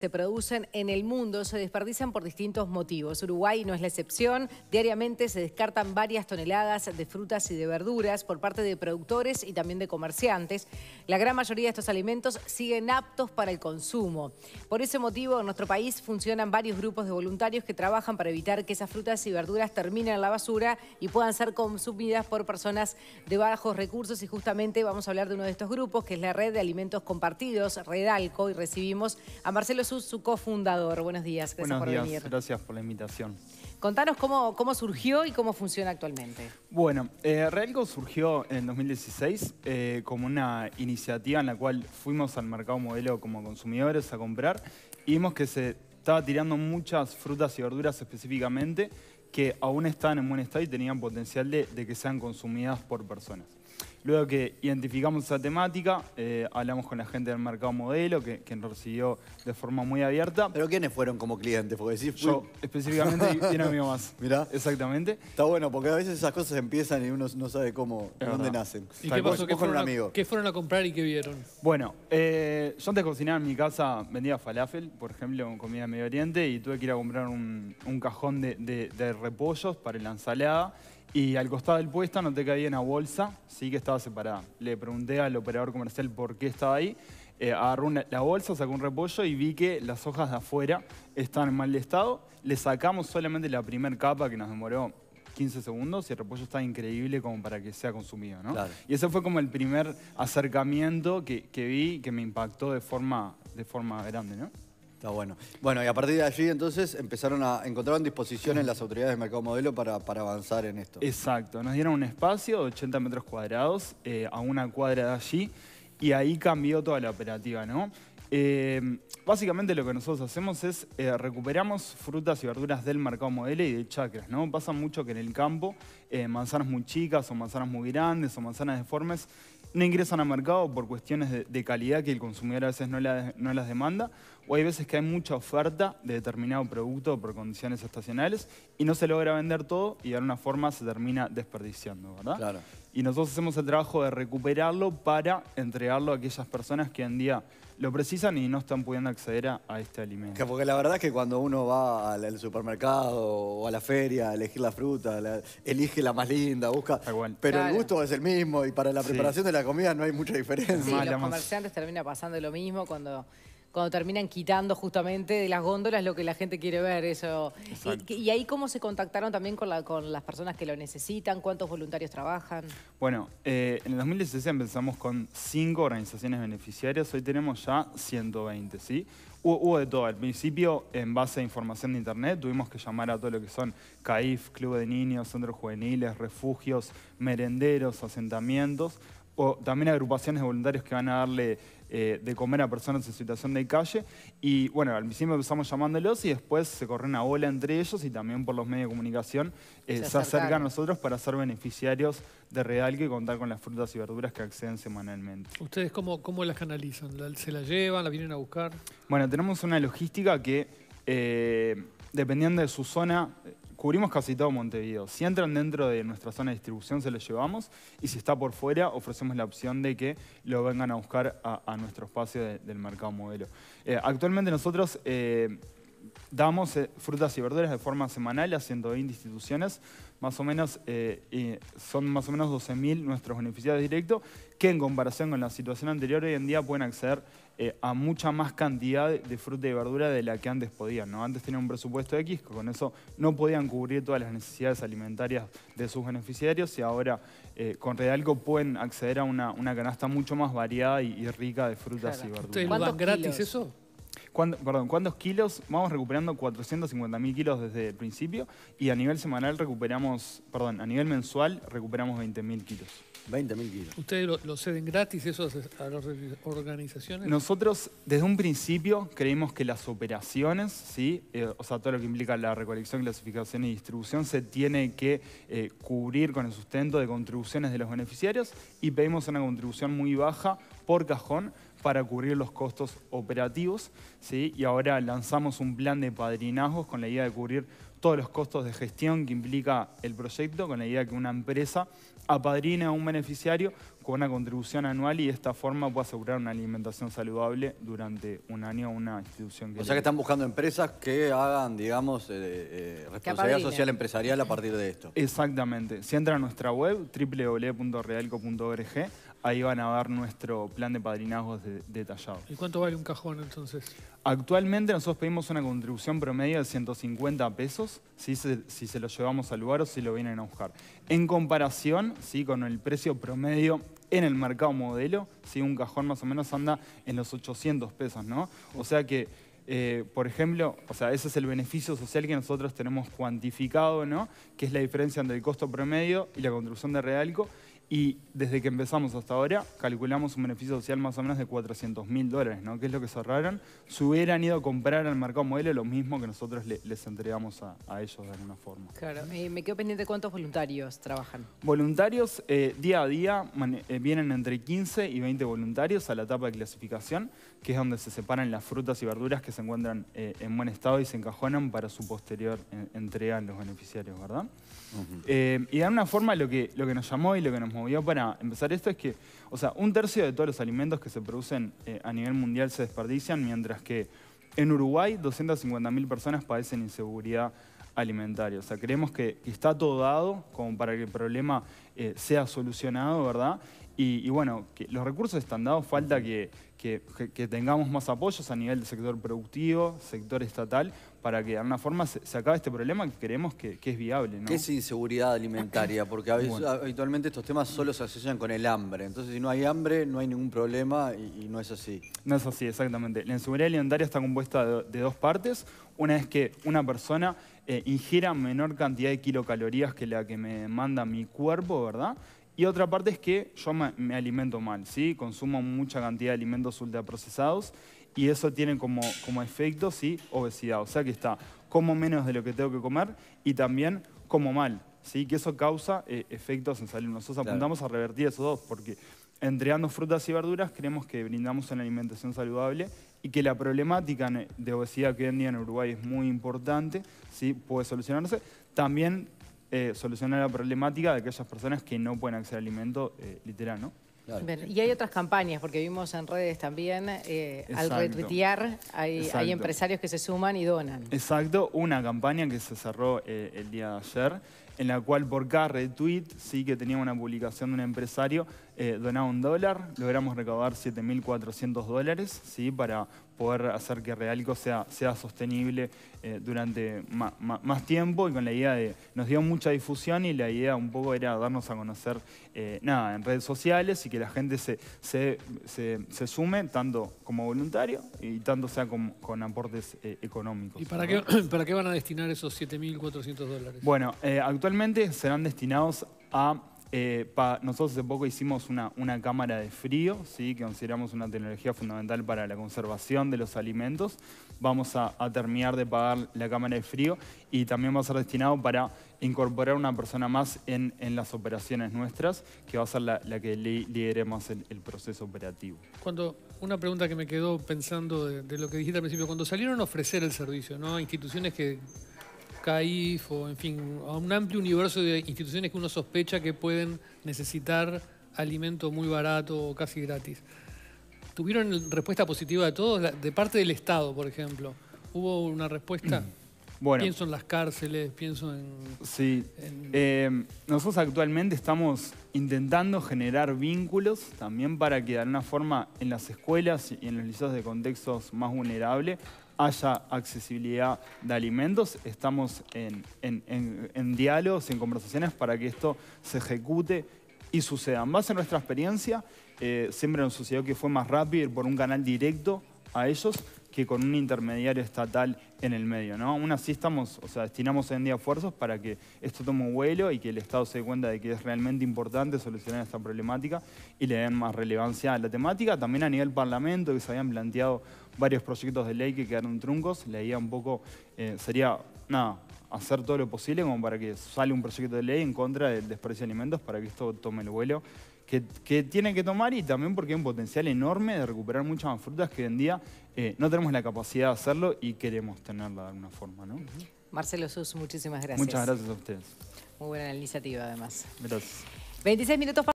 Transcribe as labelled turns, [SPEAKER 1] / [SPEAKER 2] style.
[SPEAKER 1] se producen en el mundo se desperdician por distintos motivos. Uruguay no es la excepción. Diariamente se descartan varias toneladas de frutas y de verduras por parte de productores y también de comerciantes. La gran mayoría de estos alimentos siguen aptos para el consumo. Por ese motivo, en nuestro país funcionan varios grupos de voluntarios que trabajan para evitar que esas frutas y verduras terminen en la basura y puedan ser consumidas por personas de bajos recursos. Y justamente vamos a hablar de uno de estos grupos, que es la Red de Alimentos Compartidos, Redalco, y recibimos a Marcelo su cofundador. Buenos días, gracias Buenos días,
[SPEAKER 2] Gracias por la invitación.
[SPEAKER 1] Contanos cómo, surgió y cómo funciona actualmente.
[SPEAKER 2] Bueno, eh, Realco surgió en 2016 eh, como una iniciativa en la cual fuimos al mercado modelo como consumidores a comprar y vimos que se estaba tirando muchas frutas y verduras específicamente que aún estaban en buen estado y tenían potencial de que sean consumidas por personas. Luego que identificamos esa temática, eh, hablamos con la gente del mercado modelo, que, nos recibió de forma muy abierta. ¿Pero quiénes fueron como clientes? decir, Yo, específicamente, y un amigo más. Mirá. Exactamente.
[SPEAKER 3] Está bueno, porque a veces esas cosas empiezan y uno no sabe cómo, dónde nacen. ¿Y qué pasó? ¿Qué fueron, un amigo?
[SPEAKER 2] A, fueron a comprar y qué vieron? Bueno, eh, yo antes cocinaba en mi casa, vendía falafel, por ejemplo, comida de Medio Oriente, y tuve que ir a comprar un, cajón de, de repollos para la ensalada y al costado del puesta noté que había una bolsa, sí que estaba separada. Le pregunté al operador comercial por qué estaba ahí. Eh, la bolsa, sacó un repollo y vi que las hojas de afuera están en mal estado. Le sacamos solamente la primera capa que nos demoró 15 segundos y el repollo está increíble como para que sea consumido, Y ese fue como el primer acercamiento que, que vi que me impactó de forma, de forma grande, ¿no? Está bueno.
[SPEAKER 3] Bueno, y a partir de allí entonces empezaron a encontraron disposiciones las autoridades de Mercado Modelo para,
[SPEAKER 2] avanzar en esto. Exacto, nos dieron un espacio de 80 metros cuadrados eh, a una cuadra de allí y ahí cambió toda la operativa, ¿no? Eh, básicamente lo que nosotros hacemos es eh, recuperamos frutas y verduras del mercado modelo y de chacras, ¿no? Pasa mucho que en el campo manzanas muy chicas o manzanas muy grandes o manzanas deformes no ingresan al mercado por cuestiones de, calidad que el consumidor a veces no, no, las demanda, o hay veces que hay mucha oferta de determinado producto por condiciones estacionales y no se logra vender todo y de alguna forma se termina desperdiciando, ¿verdad? Claro. Y nosotros hacemos el trabajo de recuperarlo para entregarlo a aquellas personas que en día lo precisan y no están pudiendo acceder a, este alimento. porque la verdad
[SPEAKER 3] es que cuando uno va al, supermercado o a la feria a elegir la fruta, la, elige la más linda, busca... Pero el gusto es el mismo y para la preparación de la comida no hay mucha diferencia. Sí, los comerciantes
[SPEAKER 1] termina pasando lo mismo cuando cuando terminan quitando justamente de las góndolas lo que la gente quiere ver, eso. Y, ahí cómo se contactaron también con, las personas que lo necesitan, cuántos voluntarios trabajan.
[SPEAKER 2] Bueno, eh, en el 2016 empezamos con cinco organizaciones beneficiarias, hoy tenemos ya 120, ¿sí? Hubo, hubo, de todo. Al principio, en base a información de internet, tuvimos que llamar a todo lo que son CAIF, Club de Niños, Centros Juveniles, Refugios, Merenderos, Asentamientos, o también agrupaciones de voluntarios que van a darle eh, de comer a personas en situación de calle. Y bueno, al mismo empezamos llamándolos y después se corre una ola entre ellos y también por los medios de comunicación eh, se, acercan a nosotros para ser beneficiarios de Real que contar con las frutas y verduras que acceden semanalmente.
[SPEAKER 3] ¿Ustedes cómo, cómo las canalizan? ¿Se las llevan? ¿La vienen a buscar?
[SPEAKER 2] Bueno, tenemos una logística que... Eh, dependiendo de su zona, cubrimos casi todo Montevideo. Si entran dentro de nuestra zona de distribución, se los llevamos. Y si está por fuera, ofrecemos la opción de que lo vengan a buscar a, nuestro espacio del mercado modelo. Eh, actualmente nosotros eh, damos eh, frutas y verduras de forma semanal a 120 instituciones. Más o menos, son más o menos 12.000 nuestros beneficiarios directos, que en comparación con la situación anterior, hoy en día pueden acceder eh, a mucha más cantidad de fruta y verdura de la que antes podían. ¿no? Antes tenían un presupuesto X, con eso no podían cubrir todas las necesidades alimentarias de sus beneficiarios y ahora eh, con Redalgo pueden acceder a una, canasta mucho más variada y, rica de frutas y verduras. ¿Ustedes gratis eso? perdón, ¿cuántos kilos? Vamos recuperando 450.000 kilos desde el principio y a nivel semanal recuperamos, perdón, a nivel mensual recuperamos 20.000 kilos. 20.000 mil kilos.
[SPEAKER 3] ¿Ustedes lo, ceden gratis eso a las organizaciones?
[SPEAKER 2] Nosotros desde un principio creímos que las operaciones, ¿sí? Eh, o sea, todo lo que implica la recolección, clasificación y distribución, se tiene que eh, cubrir con el sustento de contribuciones de los beneficiarios y pedimos una contribución muy baja por cajón para cubrir los costos operativos. ¿sí? Y ahora lanzamos un plan de padrinazgos con la idea de cubrir todos los costos de gestión que implica el proyecto, con la idea de que una empresa apadrina a un beneficiario con una contribución anual y de esta forma puede asegurar una alimentación saludable durante un año a una institución que... O sea que están buscando empresas que hagan, digamos, eh, eh, responsabilidad social empresarial a partir de esto. Exactamente. Si entra a nuestra web, www.realco.org, Ahí van a ver nuestro plan de padrinazgos detallado.
[SPEAKER 3] ¿Y cuánto vale un cajón entonces?
[SPEAKER 2] Actualmente nosotros pedimos una contribución promedio de 150 pesos si se, lo llevamos al lugar o si lo vienen a buscar. En comparación ¿sí? con el precio promedio en el mercado modelo, ¿sí? un cajón más o menos anda en los 800 pesos, ¿no? O sea que eh, por ejemplo, o sea, ese es el beneficio social que nosotros tenemos cuantificado, ¿no? Que es la diferencia entre el costo promedio y la contribución de Realco. Y desde que empezamos hasta ahora, calculamos un beneficio social más o menos de 400 mil dólares, ¿no? que es lo que cerraron. Si hubieran ido a comprar al mercado modelo, lo mismo que nosotros les entregamos a, ellos de alguna forma.
[SPEAKER 1] Claro, me quedo pendiente cuántos voluntarios trabajan.
[SPEAKER 2] Voluntarios, eh, día a día, eh, vienen entre 15 y 20 voluntarios a la etapa de clasificación, que es donde se separan las frutas y verduras que se encuentran eh, en buen estado y se encajonan para su posterior entrega en los beneficiarios, ¿verdad? Eh, y de alguna forma lo que, lo que nos llamó y lo que nos movió para empezar esto es que, o sea, un tercio de todos los alimentos que se producen eh, a nivel mundial se desperdician, mientras que en Uruguay 250.000 personas padecen inseguridad alimentaria. O sea, creemos que está todo dado como para que el problema eh, sea solucionado, ¿verdad? Y, y bueno, que los recursos están dados, falta que, que, tengamos más apoyos a nivel del sector productivo, sector estatal, para que de alguna forma se, acabe este problema que creemos que, es viable. ¿no? ¿Qué es inseguridad alimentaria? Porque habitualmente estos temas solo se asocian con el hambre. Entonces, si no hay hambre, no hay ningún problema y, no es así. No es así, exactamente. La inseguridad alimentaria está compuesta de, dos partes. Una es que una persona eh, ingiera menor cantidad de kilocalorías que la que me manda mi cuerpo, ¿verdad? Y otra parte es que yo me, alimento mal, ¿sí? Consumo mucha cantidad de alimentos ultraprocesados y eso tiene como, como efecto, Obesidad. O sea que está, como menos de lo que tengo que comer y también como mal, ¿sí? Que eso causa eh, efectos en salud. Nosotros apuntamos a revertir esos dos porque entregando frutas y verduras creemos que brindamos una alimentación saludable y que la problemática de obesidad que hoy en día en Uruguay es muy importante, ¿sí? puede solucionarse. También eh, solucionar la problemática de aquellas personas que no pueden acceder al alimento eh, literal, ¿no?
[SPEAKER 1] y hay otras campañas, porque vimos en redes también, eh, al retuitear, hay, empresarios que se suman y donan.
[SPEAKER 2] Exacto, una campaña que se cerró el día de ayer, en la cual por cada retweet, sí que tenía una publicación de un empresario, eh, donado un dólar, logramos recaudar 7.400 dólares ¿sí? para poder hacer que Realco sea, sea sostenible eh, durante más tiempo y con la idea de, nos dio mucha difusión y la idea un poco era darnos a conocer eh, nada, en redes sociales y que la gente se, se, sume tanto como voluntario y tanto sea con, aportes eh, económicos. ¿Y para qué,
[SPEAKER 3] para qué van a destinar esos 7.400 dólares? Bueno,
[SPEAKER 2] actualmente serán destinados a eh, nosotros hace poco hicimos una, una cámara de frío, ¿sí? que consideramos una tecnología fundamental para la conservación de los alimentos. Vamos a, terminar de pagar la cámara de frío y también va a ser destinado para incorporar una persona más en, las operaciones nuestras, que va a ser la, que lideremos lidere más el, proceso operativo.
[SPEAKER 3] Cuando, una pregunta que me quedó pensando de, lo que dijiste al principio, cuando salieron a ofrecer el servicio ¿no? a instituciones que CAIF o, en fin, a un amplio universo de instituciones que uno sospecha que pueden necesitar alimento muy barato o casi gratis. ¿Tuvieron respuesta positiva de todos? De parte del Estado, por ejemplo. ¿Hubo una respuesta? Mm. Bueno, pienso en las cárceles, pienso en...
[SPEAKER 2] Sí. Eh, nosotros actualmente estamos intentando generar vínculos también para que de alguna forma en las escuelas y en los liceos de contextos más vulnerables haya accesibilidad de alimentos. Estamos en, diálogos, en conversaciones para que esto se ejecute y suceda. En base a nuestra experiencia, eh, siempre nos sucedió que fue más rápido ir por un canal directo a ellos que con un intermediario estatal en el medio, ¿no? Aún así estamos, o sea, destinamos hoy en día esfuerzos para que esto tome vuelo y que el Estado se dé cuenta de que es realmente importante solucionar esta problemática y le den más relevancia a la temática. También a nivel parlamento, que se habían planteado varios proyectos de ley que quedaron truncos, la idea un poco eh, sería, nada, hacer todo lo posible como para que sale un proyecto de ley en contra del desprecio de alimentos para que esto tome el vuelo que, que tiene que tomar y también porque hay un potencial enorme de recuperar muchas más frutas que hoy en día eh, no tenemos la capacidad de hacerlo y queremos tenerla de alguna forma.
[SPEAKER 1] Marcelo Sus, muchísimas gracias. Muchas gracias a ustedes. Muy buena iniciativa además. Gracias. 26 minutos